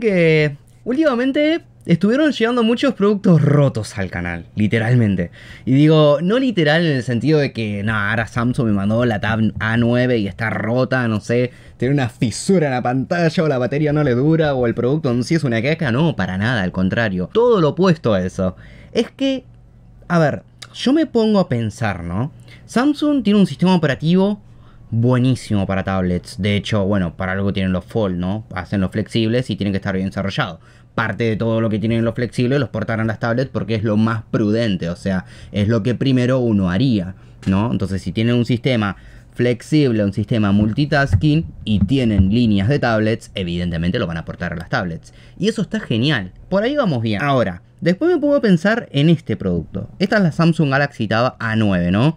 que últimamente estuvieron llegando muchos productos rotos al canal, literalmente. Y digo, no literal en el sentido de que, no, ahora Samsung me mandó la Tab A9 y está rota, no sé, tiene una fisura en la pantalla o la batería no le dura o el producto en sí es una queja. No, para nada, al contrario. Todo lo opuesto a eso. Es que, a ver, yo me pongo a pensar, ¿no? Samsung tiene un sistema operativo buenísimo para tablets. De hecho, bueno, para algo tienen los Fold, ¿no? Hacen los flexibles y tienen que estar bien desarrollados. Parte de todo lo que tienen los flexibles los portarán las tablets porque es lo más prudente, o sea, es lo que primero uno haría, ¿no? Entonces, si tienen un sistema flexible, un sistema multitasking y tienen líneas de tablets, evidentemente lo van a portar a las tablets. Y eso está genial. Por ahí vamos bien. Ahora, Después me a pensar en este producto. Esta es la Samsung Galaxy Tab A9, ¿no?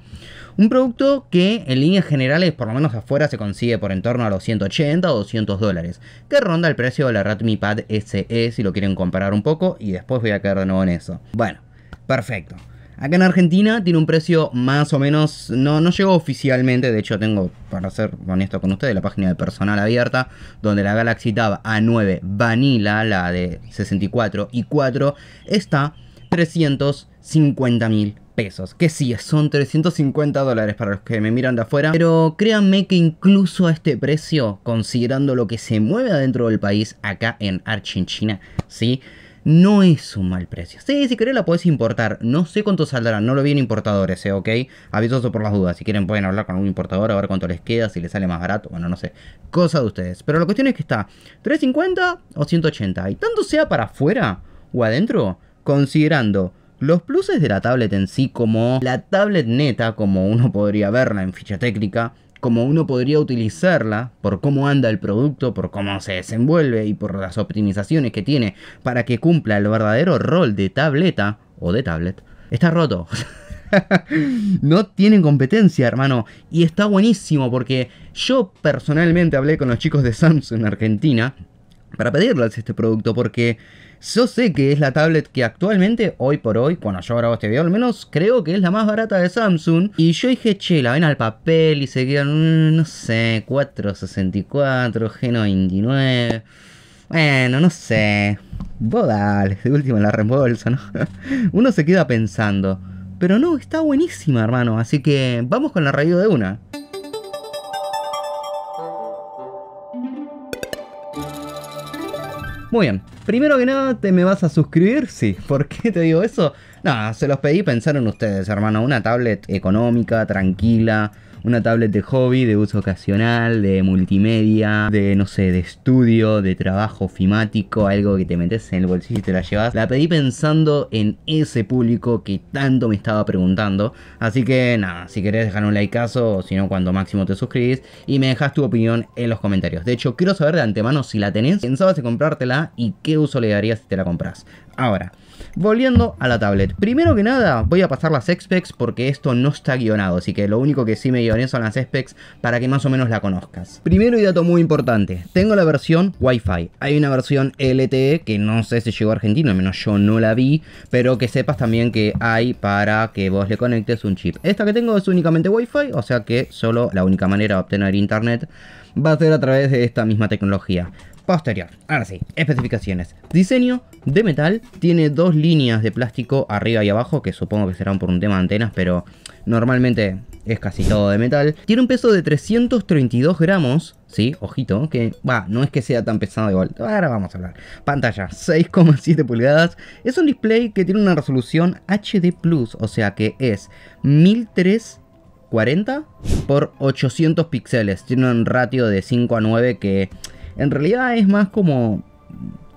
Un producto que en líneas generales, por lo menos afuera, se consigue por en torno a los 180 o 200 dólares, que ronda el precio de la Redmi Pad SE si lo quieren comparar un poco, y después voy a caer de nuevo en eso. Bueno, perfecto. Acá en Argentina tiene un precio más o menos, no, no llegó oficialmente, de hecho tengo, para ser honesto con ustedes, la página de personal abierta, donde la Galaxy Tab A9 Vanilla, la de 64 y 4, está 350 mil pesos, que sí, son 350 dólares para los que me miran de afuera, pero créanme que incluso a este precio, considerando lo que se mueve adentro del país, acá en Argentina, ¿sí? sí no es un mal precio. Sí, si querés la podés importar. No sé cuánto saldrá, no lo vi en importadores, ¿eh? ¿ok? Avisoso por las dudas. Si quieren pueden hablar con un importador a ver cuánto les queda, si les sale más barato. Bueno, no sé. Cosa de ustedes. Pero la cuestión es que está 350 o 180. Y tanto sea para afuera o adentro, considerando los pluses de la tablet en sí, como la tablet neta, como uno podría verla en ficha técnica, como uno podría utilizarla, por cómo anda el producto, por cómo se desenvuelve y por las optimizaciones que tiene para que cumpla el verdadero rol de tableta o de tablet, está roto. no tienen competencia, hermano. Y está buenísimo porque yo personalmente hablé con los chicos de Samsung Argentina para pedirles este producto porque yo sé que es la tablet que actualmente, hoy por hoy, cuando yo grabo este video al menos, creo que es la más barata de Samsung. Y yo dije, che, la ven al papel y se quedan, mm, no sé, 464, G99. Bueno, no sé. Vos dale, de última la reembolso, ¿no? Uno se queda pensando. Pero no, está buenísima, hermano. Así que vamos con la radio de una. Muy bien, primero que nada, ¿te me vas a suscribir? Sí, ¿por qué te digo eso? Nada, se los pedí, pensaron ustedes, hermano, una tablet económica, tranquila, una tablet de hobby, de uso ocasional, de multimedia, de no sé, de estudio, de trabajo ofimático, algo que te metes en el bolsillo y te la llevas. La pedí pensando en ese público que tanto me estaba preguntando. Así que nada, si querés dejar un like o si no, cuando máximo te suscribís y me dejas tu opinión en los comentarios. De hecho, quiero saber de antemano si la tenés, pensabas de comprártela y qué uso le darías si te la compras. Ahora, volviendo a la tablet. Primero que nada, voy a pasar las specs porque esto no está guionado, así que lo único que sí me guioné son las specs para que más o menos la conozcas. Primero y dato muy importante, tengo la versión Wi-Fi. Hay una versión LTE que no sé si llegó a Argentina, al menos yo no la vi, pero que sepas también que hay para que vos le conectes un chip. Esta que tengo es únicamente Wi-Fi, o sea que solo la única manera de obtener internet va a ser a través de esta misma tecnología posterior. Ahora sí, especificaciones. Diseño de metal, tiene dos líneas de plástico arriba y abajo, que supongo que serán por un tema de antenas, pero normalmente es casi todo de metal. Tiene un peso de 332 gramos, sí, ojito, que va, no es que sea tan pesado igual, ahora vamos a hablar. Pantalla, 6,7 pulgadas, es un display que tiene una resolución HD+, o sea que es 1340 x por 800 píxeles. Tiene un ratio de 5 a 9 que en realidad es más como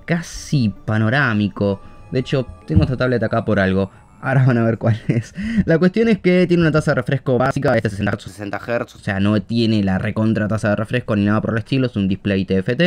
casi panorámico. De hecho, tengo esta tableta acá por algo. Ahora van a ver cuál es. La cuestión es que tiene una tasa de refresco básica de 60, 60 Hz. O sea, no tiene la recontra tasa de refresco ni nada por el estilo. Es un display TFT.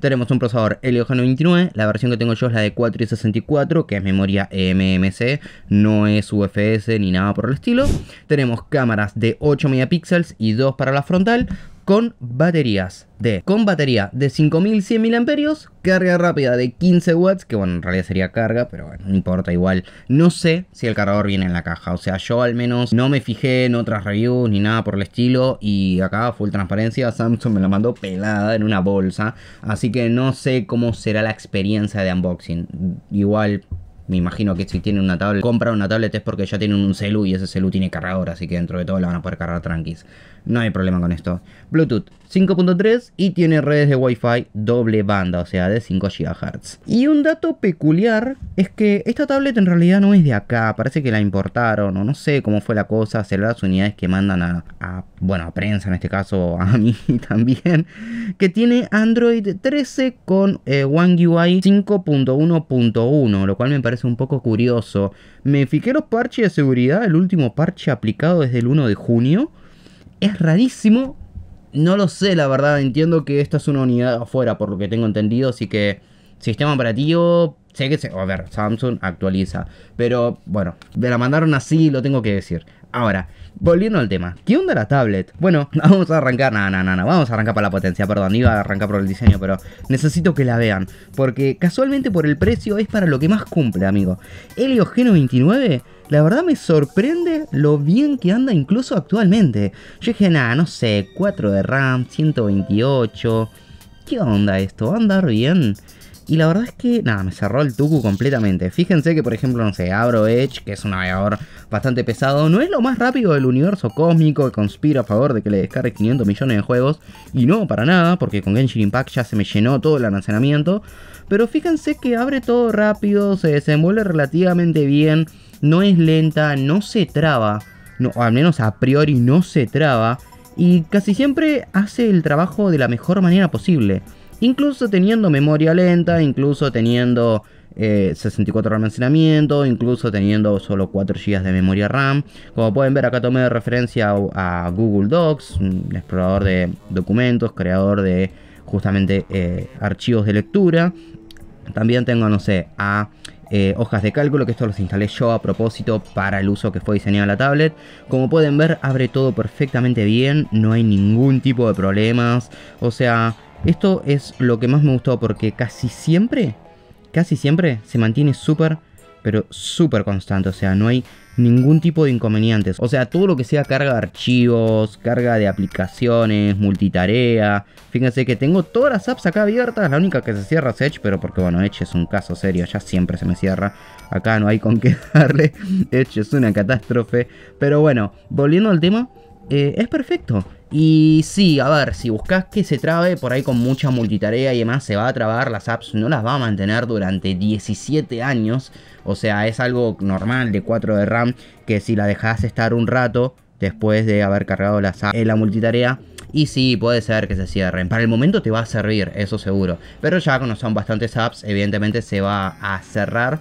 Tenemos un procesador Helio G99. La versión que tengo yo es la de 4 y 64, que es memoria MMC. No es UFS ni nada por el estilo. Tenemos cámaras de 8 megapíxeles y dos para la frontal con baterías de con batería de 5100 mAh, carga rápida de 15 watts, que bueno, en realidad sería carga, pero bueno, no importa igual. No sé si el cargador viene en la caja, o sea, yo al menos no me fijé en otras reviews ni nada por el estilo y acá full transparencia, Samsung me la mandó pelada en una bolsa, así que no sé cómo será la experiencia de unboxing. Igual me imagino que si tiene una tablet, compra una tablet es porque ya tiene un celu y ese celu tiene cargador, así que dentro de todo la van a poder cargar tranquis no hay problema con esto. Bluetooth 5.3 y tiene redes de Wi-Fi doble banda, o sea, de 5 GHz. Y un dato peculiar es que esta tablet en realidad no es de acá, parece que la importaron o no sé cómo fue la cosa, será las unidades que mandan a, bueno, a prensa en este caso, a mí también, que tiene Android 13 con eh, One UI 5.1.1, lo cual me parece un poco curioso. Me fijé los parches de seguridad, el último parche aplicado es del 1 de junio es rarísimo. No lo sé, la verdad. Entiendo que esta es una unidad afuera, por lo que tengo entendido. Así que sistema operativo. Sé que se. A ver, Samsung actualiza. Pero bueno, me la mandaron así lo tengo que decir. Ahora, volviendo al tema. ¿Qué onda la tablet? Bueno, vamos a arrancar. No, no, no, no. Vamos a arrancar para la potencia, perdón. Iba a arrancar por el diseño, pero necesito que la vean. Porque casualmente por el precio es para lo que más cumple, amigo. Helio Geno 29 la verdad me sorprende lo bien que anda incluso actualmente. Yo dije, nada, no sé, 4 de RAM, 128. ¿Qué onda esto? ¿Va a andar bien? Y la verdad es que, nada, me cerró el tucu completamente. Fíjense que, por ejemplo, no sé, abro Edge, que es un navegador bastante pesado. No es lo más rápido del universo cósmico que conspira a favor de que le descargue 500 millones de juegos. Y no, para nada, porque con Genshin Impact ya se me llenó todo el almacenamiento. Pero fíjense que abre todo rápido, se desenvuelve relativamente bien no es lenta, no se traba, no, al menos a priori no se traba, y casi siempre hace el trabajo de la mejor manera posible. Incluso teniendo memoria lenta, incluso teniendo 64 eh, de almacenamiento, incluso teniendo solo 4 GB de memoria RAM. Como pueden ver acá tomé de referencia a, Google Docs, un explorador de documentos, creador de justamente eh, archivos de lectura. También tengo, no sé, a eh, hojas de cálculo, que esto los instalé yo a propósito para el uso que fue diseñado la tablet. Como pueden ver, abre todo perfectamente bien, no hay ningún tipo de problemas. O sea, esto es lo que más me gustó porque casi siempre, casi siempre se mantiene súper pero súper constante, o sea, no hay ningún tipo de inconvenientes. O sea, todo lo que sea carga de archivos, carga de aplicaciones, multitarea. Fíjense que tengo todas las apps acá abiertas, la única que se cierra es Edge, pero porque bueno, Edge es un caso serio, ya siempre se me cierra. Acá no hay con qué darle, Edge es una catástrofe. Pero bueno, volviendo al tema, eh, es perfecto. Y sí, a ver, si buscas que se trabe por ahí con mucha multitarea y demás, se va a trabar, las apps no las va a mantener durante 17 años. O sea, es algo normal de 4 de RAM que si la dejas estar un rato después de haber cargado las apps, en la multitarea, y sí, puede ser que se cierren. Para el momento te va a servir, eso seguro. Pero ya como son bastantes apps, evidentemente se va a cerrar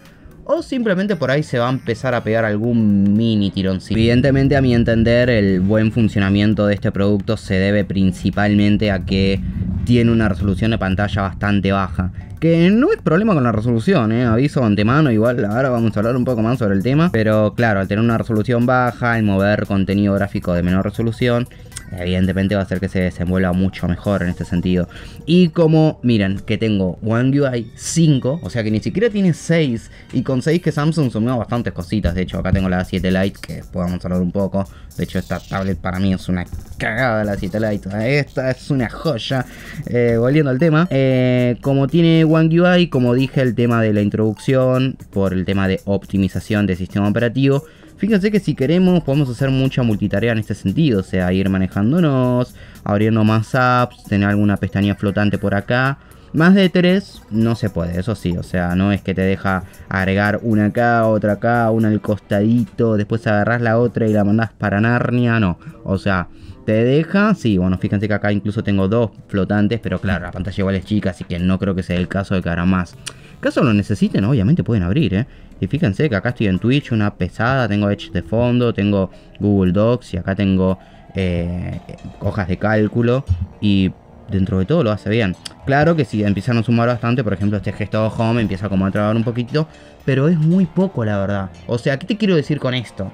o simplemente por ahí se va a empezar a pegar algún mini tironcito. Evidentemente a mi entender el buen funcionamiento de este producto se debe principalmente a que tiene una resolución de pantalla bastante baja. Que no es problema con la resolución, ¿eh? aviso antemano, igual ahora vamos a hablar un poco más sobre el tema. Pero claro, al tener una resolución baja, al mover contenido gráfico de menor resolución, evidentemente va a hacer que se desenvuelva mucho mejor en este sentido. Y como miren que tengo One UI 5, o sea que ni siquiera tiene 6, y con 6 que Samsung sumió bastantes cositas, de hecho acá tengo la 7 Lite que podemos hablar un poco, de hecho esta tablet para mí es una cagada la 7 Lite, esta es una joya, eh, volviendo al tema, eh, como tiene One UI, como dije el tema de la introducción, por el tema de optimización de sistema operativo, Fíjense que si queremos podemos hacer mucha multitarea en este sentido, o sea, ir manejándonos, abriendo más apps, tener alguna pestaña flotante por acá. Más de e tres no se puede, eso sí, o sea, no es que te deja agregar una acá, otra acá, una al costadito, después agarras la otra y la mandas para Narnia, no. O sea, te deja, sí, bueno, fíjense que acá incluso tengo dos flotantes, pero claro, la pantalla igual es chica, así que no creo que sea el caso de que habrá más. Caso lo necesiten, obviamente pueden abrir, ¿eh? Y fíjense que acá estoy en Twitch, una pesada, tengo Edge de fondo, tengo Google Docs y acá tengo eh, hojas de cálculo y dentro de todo lo hace bien. Claro que si empiezan a sumar bastante, por ejemplo este gesto home empieza como a trabajar un poquito, pero es muy poco la verdad. O sea, ¿qué te quiero decir con esto?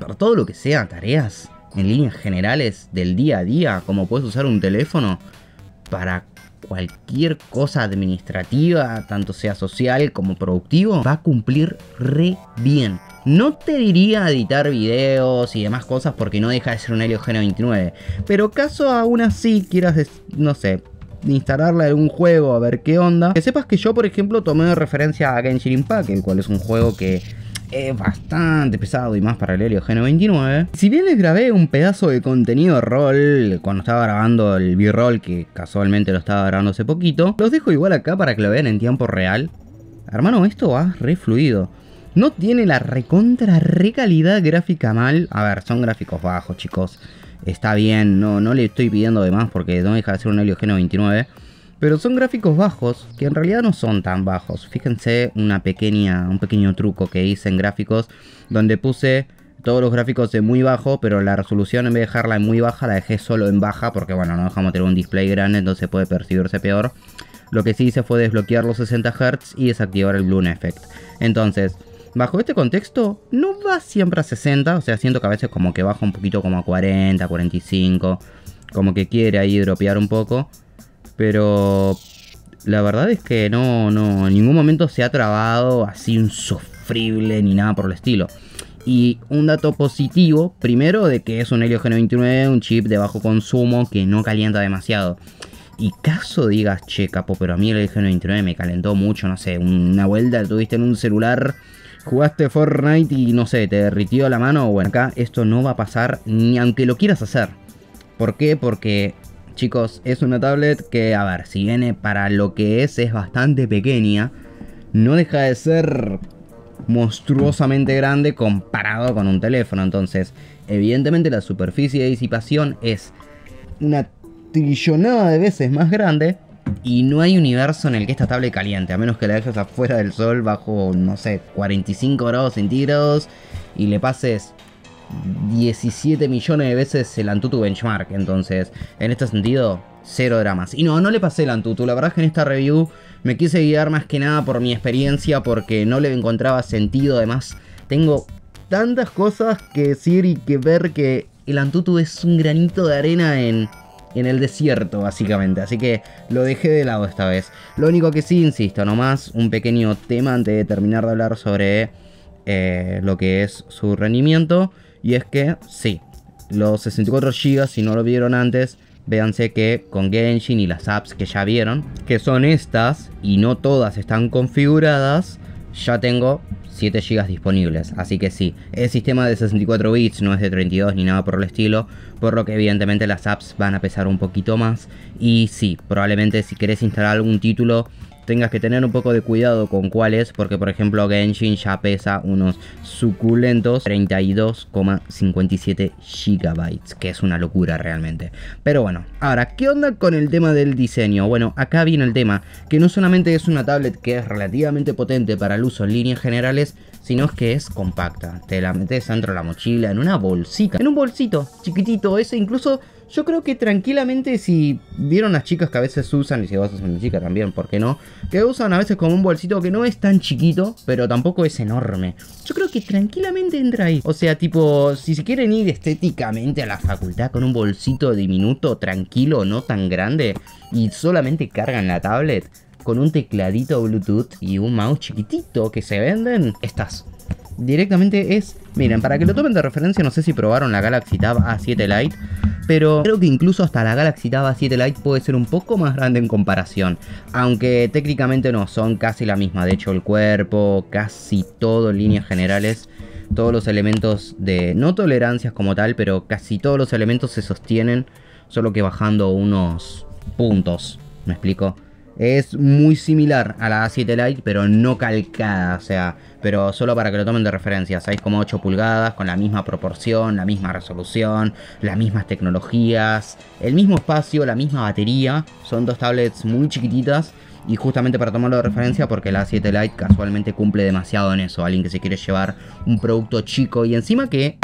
Para todo lo que sea, tareas en líneas generales del día a día, como puedes usar un teléfono para cualquier cosa administrativa, tanto sea social como productivo, va a cumplir re bien. No te diría editar videos y demás cosas porque no deja de ser un Helio 29. Pero caso aún así quieras, no sé, instalarle un juego a ver qué onda. Que sepas que yo, por ejemplo, tomé de referencia a Genshin Impact, el cual es un juego que es bastante pesado y más para el Helio Geno Si bien les grabé un pedazo de contenido roll cuando estaba grabando el B-roll, que casualmente lo estaba grabando hace poquito, los dejo igual acá para que lo vean en tiempo real. Hermano, esto va re fluido. No tiene la recontra recalidad gráfica mal. A ver, son gráficos bajos, chicos. Está bien, no, no le estoy pidiendo de más porque no deja de ser un Helio 29. 29. Pero son gráficos bajos, que en realidad no son tan bajos. Fíjense una pequeña, un pequeño truco que hice en gráficos, donde puse todos los gráficos en muy bajo, pero la resolución en vez de dejarla en muy baja, la dejé solo en baja, porque bueno, no dejamos tener un display grande, entonces puede percibirse peor. Lo que sí hice fue desbloquear los 60 Hz y desactivar el Bloom Effect. Entonces, bajo este contexto, no va siempre a 60, o sea, siento que a veces como que baja un poquito como a 40, 45, como que quiere ahí dropear un poco. Pero la verdad es que no, no, en ningún momento se ha trabado así insufrible ni nada por el estilo. Y un dato positivo, primero, de que es un Helio G99, un chip de bajo consumo que no calienta demasiado. Y caso digas, che, capo, pero a mí el Helio G99 me calentó mucho, no sé, una vuelta tuviste en un celular, jugaste Fortnite y no sé, te derritió la mano. Bueno, acá esto no va a pasar ni aunque lo quieras hacer. ¿Por qué? Porque Chicos, es una tablet que, a ver, si viene para lo que es, es bastante pequeña. No deja de ser monstruosamente grande comparado con un teléfono. Entonces, evidentemente la superficie de disipación es una trillonada de veces más grande. Y no hay universo en el que esta tablet caliente, a menos que la dejes afuera del sol bajo, no sé, 45 grados centígrados y le pases 17 millones de veces el Antutu benchmark. Entonces, en este sentido, cero dramas. Y no, no le pasé el Antutu. La verdad es que en esta review me quise guiar más que nada por mi experiencia porque no le encontraba sentido. Además, tengo tantas cosas que decir y que ver que el Antutu es un granito de arena en el desierto, básicamente. Así que lo dejé de lado esta vez. Lo único que sí, insisto, nomás un pequeño tema antes de terminar de hablar sobre eh, lo que es su rendimiento. Y es que, sí, los 64 GB, si no lo vieron antes, véanse que con Genshin y las apps que ya vieron, que son estas y no todas están configuradas, ya tengo 7 GB disponibles. Así que sí, el sistema de 64 bits, no es de 32 ni nada por el estilo, por lo que evidentemente las apps van a pesar un poquito más. Y sí, probablemente si querés instalar algún título tengas que tener un poco de cuidado con cuáles, porque por ejemplo Genshin ya pesa unos suculentos 32,57 gigabytes, que es una locura realmente. Pero bueno, ahora, ¿qué onda con el tema del diseño? Bueno, acá viene el tema, que no solamente es una tablet que es relativamente potente para el uso en líneas generales, sino que es compacta. Te la metes dentro de la mochila, en una bolsita, en un bolsito chiquitito, ese incluso yo creo que tranquilamente si vieron las chicas que a veces usan, y si vos sos una chica también, ¿por qué no? Que usan a veces como un bolsito que no es tan chiquito, pero tampoco es enorme. Yo creo que tranquilamente entra ahí. O sea, tipo, si se quieren ir estéticamente a la facultad con un bolsito diminuto, tranquilo, no tan grande, y solamente cargan la tablet, con un tecladito Bluetooth y un mouse chiquitito que se venden, estás directamente es, miren, para que lo tomen de referencia, no sé si probaron la Galaxy Tab A7 Lite, pero creo que incluso hasta la Galaxy Tab A7 Lite puede ser un poco más grande en comparación, aunque técnicamente no, son casi la misma, de hecho el cuerpo, casi todo en líneas generales, todos los elementos de, no tolerancias como tal, pero casi todos los elementos se sostienen, solo que bajando unos puntos, ¿me explico? Es muy similar a la A7 Lite, pero no calcada, o sea, pero solo para que lo tomen de referencia, 6,8 pulgadas, con la misma proporción, la misma resolución, las mismas tecnologías, el mismo espacio, la misma batería, son dos tablets muy chiquititas, y justamente para tomarlo de referencia porque la A7 Lite casualmente cumple demasiado en eso, alguien que se quiere llevar un producto chico y encima que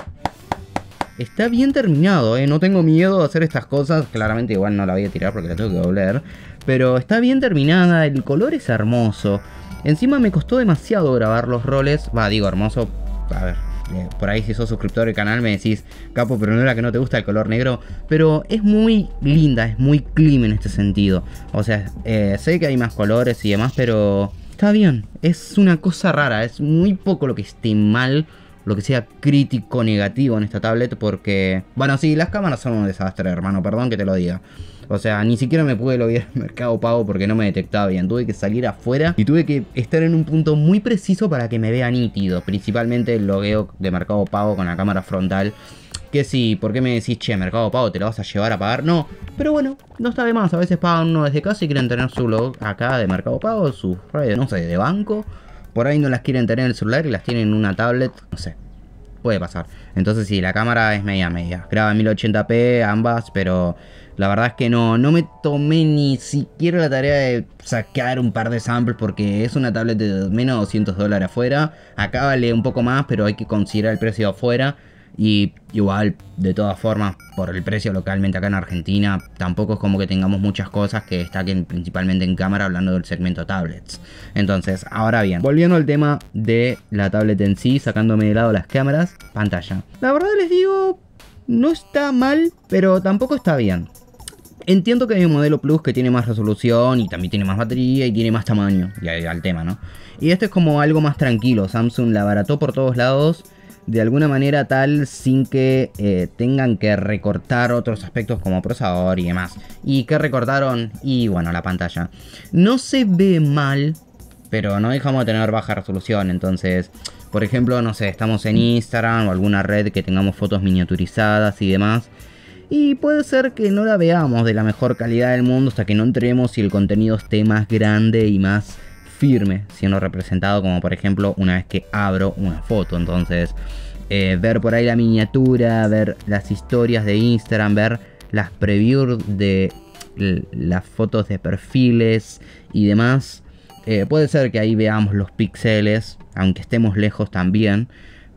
está bien terminado, ¿eh? no tengo miedo de hacer estas cosas, claramente igual no la voy a tirar porque la tengo que doblar, pero está bien terminada, el color es hermoso. Encima me costó demasiado grabar los roles, va, digo hermoso, a ver, eh, por ahí si sos suscriptor del canal me decís, capo, pero no era que no te gusta el color negro, pero es muy linda, es muy clean en este sentido. O sea, eh, sé que hay más colores y demás, pero está bien, es una cosa rara, es muy poco lo que esté mal lo que sea crítico negativo en esta tablet porque, bueno, sí, las cámaras son un desastre, hermano, perdón que te lo diga. O sea, ni siquiera me pude loguear mercado pago porque no me detectaba bien. Tuve que salir afuera y tuve que estar en un punto muy preciso para que me vea nítido. Principalmente el logueo de mercado pago con la cámara frontal. Que sí, ¿por qué me decís, che, Mercado Pago te lo vas a llevar a pagar? No, pero bueno, no está de más. A veces pagan uno desde casa y quieren tener su log acá de Mercado Pago, su no sé, de banco por ahí no las quieren tener en el celular y las tienen en una tablet, no sé. Puede pasar. Entonces sí, la cámara es media media. Graba 1080p ambas, pero la verdad es que no, no me tomé ni siquiera la tarea de sacar un par de samples porque es una tablet de menos de 200 dólares afuera. Acá vale un poco más, pero hay que considerar el precio afuera. Y igual, de todas formas, por el precio localmente acá en Argentina, tampoco es como que tengamos muchas cosas que destaquen principalmente en cámara hablando del segmento tablets. Entonces, ahora bien, volviendo al tema de la tablet en sí, sacándome de lado las cámaras, pantalla. La verdad les digo, no está mal, pero tampoco está bien. Entiendo que hay un modelo Plus que tiene más resolución y también tiene más batería y tiene más tamaño, y ahí el tema, ¿no? Y esto es como algo más tranquilo, Samsung la barató por todos lados de alguna manera tal sin que eh, tengan que recortar otros aspectos como procesador y demás. ¿Y que recortaron? Y bueno, la pantalla. No se ve mal, pero no dejamos de tener baja resolución, entonces... Por ejemplo, no sé, estamos en Instagram o alguna red que tengamos fotos miniaturizadas y demás. Y puede ser que no la veamos de la mejor calidad del mundo hasta que no entremos y el contenido esté más grande y más firme siendo representado, como por ejemplo una vez que abro una foto. Entonces, eh, ver por ahí la miniatura, ver las historias de Instagram, ver las previews de las fotos de perfiles y demás. Eh, puede ser que ahí veamos los píxeles, aunque estemos lejos también.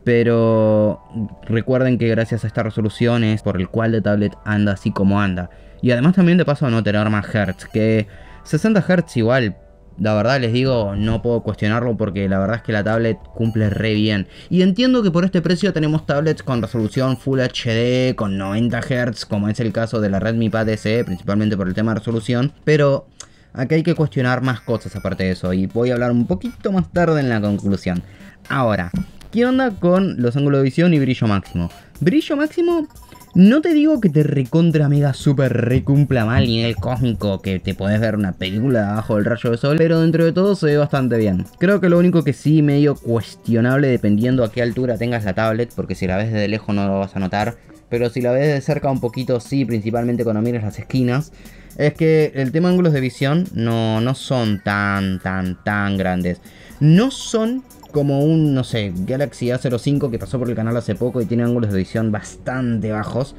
Pero recuerden que gracias a estas resoluciones... por el cual de tablet anda así como anda. Y además también de paso no tener más hertz, que 60 hertz igual la verdad les digo, no puedo cuestionarlo porque la verdad es que la tablet cumple re bien. Y entiendo que por este precio tenemos tablets con resolución Full HD, con 90 Hz, como es el caso de la Redmi Pad SE, principalmente por el tema de resolución, pero aquí hay que cuestionar más cosas aparte de eso y voy a hablar un poquito más tarde en la conclusión. Ahora, ¿Qué onda con los ángulos de visión y brillo máximo? Brillo máximo, no te digo que te recontra mega super recumpla mal el cósmico, que te podés ver una película bajo del rayo de sol, pero dentro de todo se ve bastante bien. Creo que lo único que sí medio cuestionable dependiendo a qué altura tengas la tablet, porque si la ves desde lejos no lo vas a notar, pero si la ves de cerca un poquito sí, principalmente cuando miras las esquinas es que el tema ángulos de visión no, no son tan, tan, tan grandes. No son como un, no sé, Galaxy A05 que pasó por el canal hace poco y tiene ángulos de visión bastante bajos.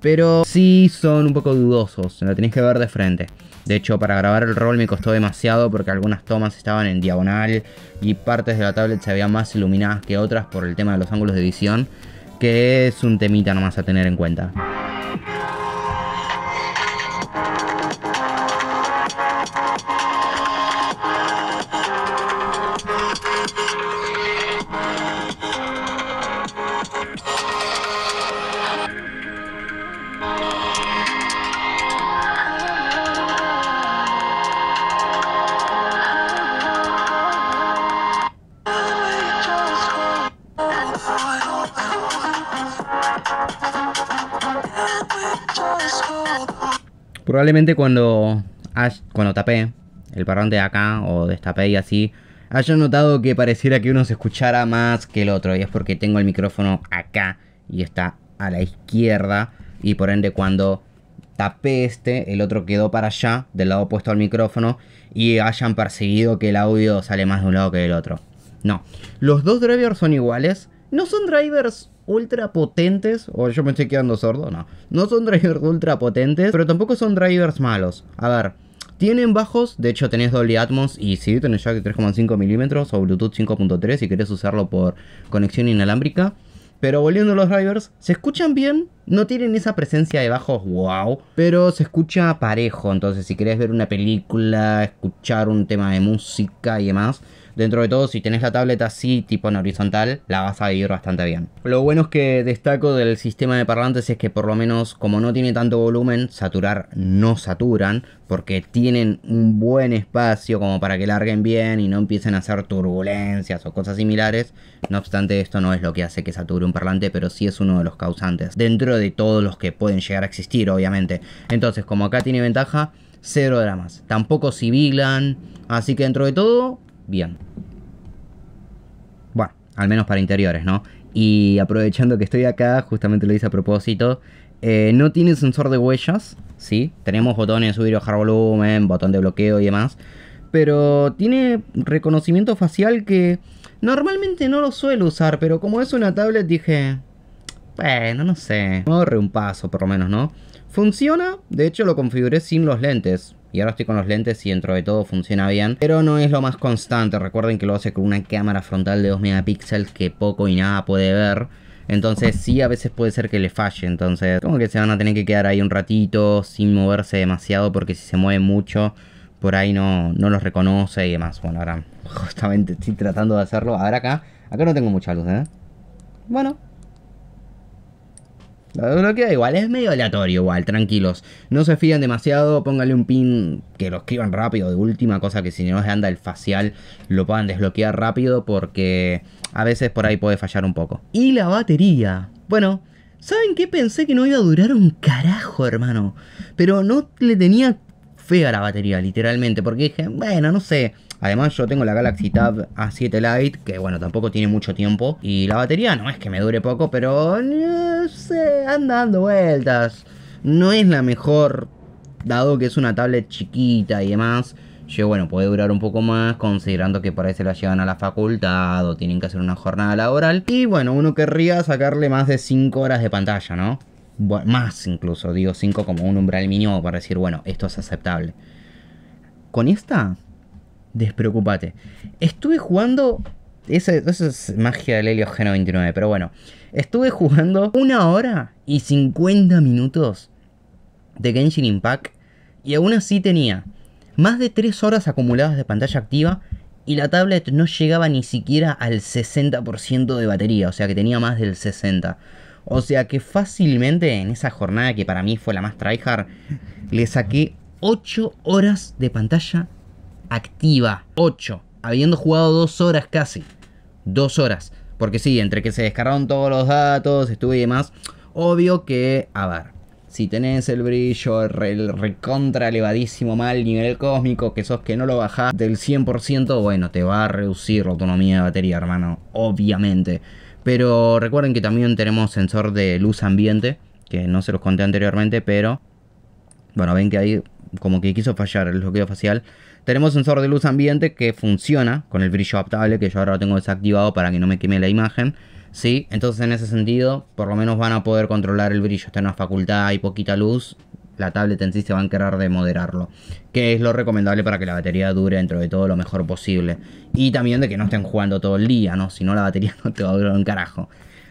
Pero sí son un poco dudosos, lo tenéis que ver de frente. De hecho, para grabar el rol me costó demasiado porque algunas tomas estaban en diagonal y partes de la tablet se veían más iluminadas que otras por el tema de los ángulos de visión, que es un temita nomás a tener en cuenta. Probablemente cuando, cuando tapé el parrón de acá o destapé y así, hayan notado que pareciera que uno se escuchara más que el otro. Y es porque tengo el micrófono acá y está a la izquierda. Y por ende cuando tapé este, el otro quedó para allá, del lado opuesto al micrófono. Y hayan percibido que el audio sale más de un lado que del otro. No, los dos drivers son iguales. No son drivers ultra potentes, o yo me estoy quedando sordo, no. No son drivers ultra potentes, pero tampoco son drivers malos. A ver, tienen bajos, de hecho tenés doble Atmos y si sí, tenés jack 3,5 milímetros o Bluetooth 5.3 si querés usarlo por conexión inalámbrica. Pero volviendo a los drivers, se escuchan bien, no tienen esa presencia de bajos wow, pero se escucha parejo, entonces si querés ver una película, escuchar un tema de música y demás, dentro de todo, si tenés la tableta así, tipo en horizontal, la vas a vivir bastante bien. Lo bueno es que destaco del sistema de parlantes es que por lo menos, como no tiene tanto volumen, saturar no saturan, porque tienen un buen espacio como para que larguen bien y no empiecen a hacer turbulencias o cosas similares. No obstante, esto no es lo que hace que sature un parlante, pero sí es uno de los causantes, dentro de todos los que pueden llegar a existir, obviamente. Entonces, como acá tiene ventaja, cero dramas. Tampoco sibilan, así que dentro de todo, bien. Bueno, al menos para interiores, ¿no? Y aprovechando que estoy acá, justamente lo hice a propósito, eh, no tiene sensor de huellas, ¿sí? Tenemos botones de subir y bajar volumen, botón de bloqueo y demás. Pero tiene reconocimiento facial que normalmente no lo suelo usar, pero como es una tablet dije... Bueno, no sé. corre un paso por lo menos, ¿no? Funciona, de hecho lo configuré sin los lentes. Y ahora estoy con los lentes y dentro de todo funciona bien. Pero no es lo más constante. Recuerden que lo hace con una cámara frontal de 2 megapíxeles que poco y nada puede ver. Entonces sí, a veces puede ser que le falle. Entonces como que se van a tener que quedar ahí un ratito sin moverse demasiado porque si se mueve mucho por ahí no, no los reconoce y demás. Bueno, ahora justamente estoy tratando de hacerlo. A ver acá. Acá no tengo mucha luz, ¿eh? Bueno, uno queda igual, es medio aleatorio igual, tranquilos. No se fían demasiado, pónganle un pin que lo escriban rápido de última, cosa que si no se anda el facial lo puedan desbloquear rápido porque a veces por ahí puede fallar un poco. Y la batería. Bueno, ¿saben qué? Pensé que no iba a durar un carajo, hermano. Pero no le tenía fe a la batería, literalmente, porque dije, bueno, no sé Además yo tengo la Galaxy Tab A7 Lite, que bueno, tampoco tiene mucho tiempo. Y la batería no es que me dure poco, pero no eh, sé, anda dando vueltas. No es la mejor, dado que es una tablet chiquita y demás. Yo, bueno, puede durar un poco más, considerando que por ahí se la llevan a la facultad o tienen que hacer una jornada laboral. Y bueno, uno querría sacarle más de 5 horas de pantalla, ¿no? más incluso, digo 5 como un umbral mínimo para decir, bueno, esto es aceptable. Con esta despreocupate. Estuve jugando. Esa es magia del Helio Geno 29, pero bueno. Estuve jugando una hora y 50 minutos de Genshin Impact y aún así tenía más de 3 horas acumuladas de pantalla activa y la tablet no llegaba ni siquiera al 60% de batería, o sea que tenía más del 60%. O sea que fácilmente en esa jornada que para mí fue la más tryhard, le saqué 8 horas de pantalla activa. 8. Habiendo jugado dos horas casi. Dos horas. Porque sí, entre que se descargaron todos los datos, estuve y demás. Obvio que, a ver, si tenés el brillo el recontra elevadísimo mal nivel cósmico, que sos que no lo bajás del 100%, bueno, te va a reducir la autonomía de batería, hermano, obviamente. Pero recuerden que también tenemos sensor de luz ambiente, que no se los conté anteriormente, pero bueno, ven que ahí como que quiso fallar el bloqueo facial. Tenemos sensor de luz ambiente que funciona con el brillo adaptable, que yo ahora lo tengo desactivado para que no me queme la imagen. ¿sí? Entonces en ese sentido, por lo menos van a poder controlar el brillo. Está en una facultad, hay poquita luz, la tablet en sí se va a encargar de moderarlo, que es lo recomendable para que la batería dure dentro de todo lo mejor posible. Y también de que no estén jugando todo el día, ¿no? Si no, la batería no te va a durar un carajo.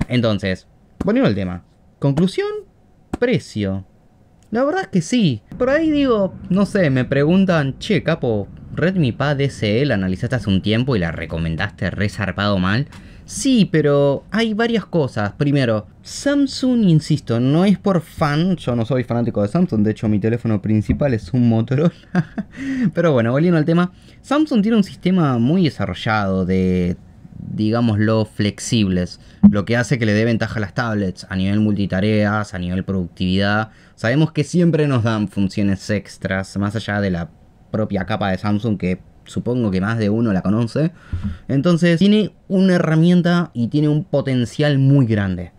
Entonces, poniendo el tema. Conclusión, precio. La verdad es que sí. Por ahí digo, no sé, me preguntan, che, capo, Redmi Pad SE la analizaste hace un tiempo y la recomendaste zarpado mal. Sí, pero hay varias cosas. Primero, Samsung, insisto, no es por fan, yo no soy fanático de Samsung, de hecho mi teléfono principal es un Motorola. pero bueno, volviendo al tema, Samsung tiene un sistema muy desarrollado de digámoslo, flexibles, lo que hace que le dé ventaja a las tablets a nivel multitareas, a nivel productividad, Sabemos que siempre nos dan funciones extras, más allá de la propia capa de Samsung que supongo que más de uno la conoce. Entonces tiene una herramienta y tiene un potencial muy grande.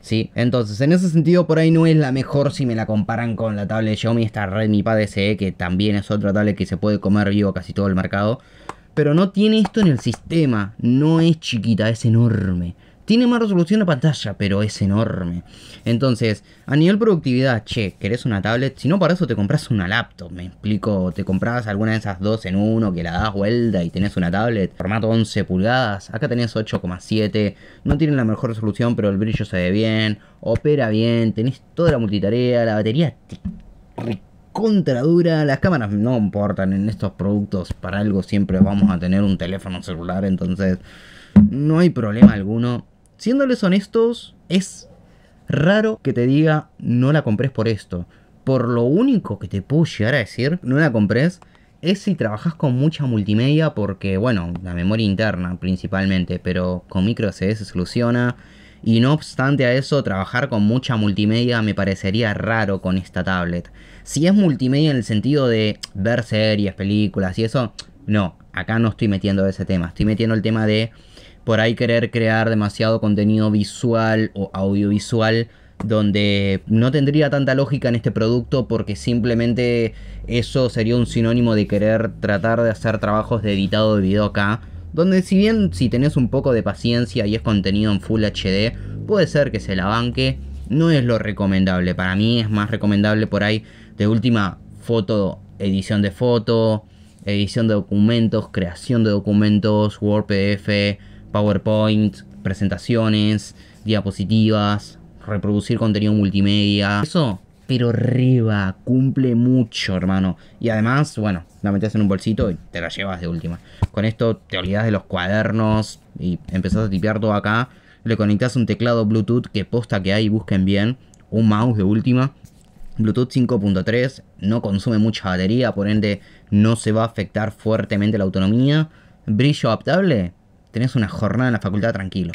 ¿sí? Entonces, en ese sentido, por ahí no es la mejor si me la comparan con la tablet Xiaomi, esta Redmi Pad SE, que también es otra tablet que se puede comer vivo casi todo el mercado. Pero no tiene esto en el sistema, no es chiquita, es enorme. Tiene más resolución de pantalla, pero es enorme. Entonces, a nivel productividad, che, ¿querés una tablet? Si no, para eso te compras una laptop, me explico. Te compras alguna de esas dos en uno que la das vuelta y tenés una tablet. Formato 11 pulgadas, acá tenés 8,7. No tienen la mejor resolución, pero el brillo se ve bien, opera bien, tenés toda la multitarea, la batería Contradura. contra dura, las cámaras no importan en estos productos, para algo siempre vamos a tener un teléfono celular, entonces no hay problema alguno siéndoles honestos, es raro que te diga no la comprés por esto. Por lo único que te puedo llegar a decir, no la compres, es si trabajas con mucha multimedia, porque bueno, la memoria interna principalmente, pero con micro se soluciona. Y no obstante a eso, trabajar con mucha multimedia me parecería raro con esta tablet. Si es multimedia en el sentido de ver series, películas y eso, no, acá no estoy metiendo ese tema. Estoy metiendo el tema de por ahí querer crear demasiado contenido visual o audiovisual donde no tendría tanta lógica en este producto porque simplemente eso sería un sinónimo de querer tratar de hacer trabajos de editado de video acá. Donde si bien si tenés un poco de paciencia y es contenido en Full HD, puede ser que se la banque. No es lo recomendable. Para mí es más recomendable por ahí de última foto, edición de foto, edición de documentos, creación de documentos, Word PDF PowerPoint, presentaciones, diapositivas, reproducir contenido multimedia. Eso, pero reba, cumple mucho, hermano. Y además, bueno, la metes en un bolsito y te la llevas de última. Con esto te olvidas de los cuadernos y empezás a tipear todo acá. Le conectas un teclado Bluetooth que posta que hay, busquen bien. Un mouse de última. Bluetooth 5.3 no consume mucha batería, por ende no se va a afectar fuertemente la autonomía. Brillo adaptable, tenés una jornada en la facultad tranquilo.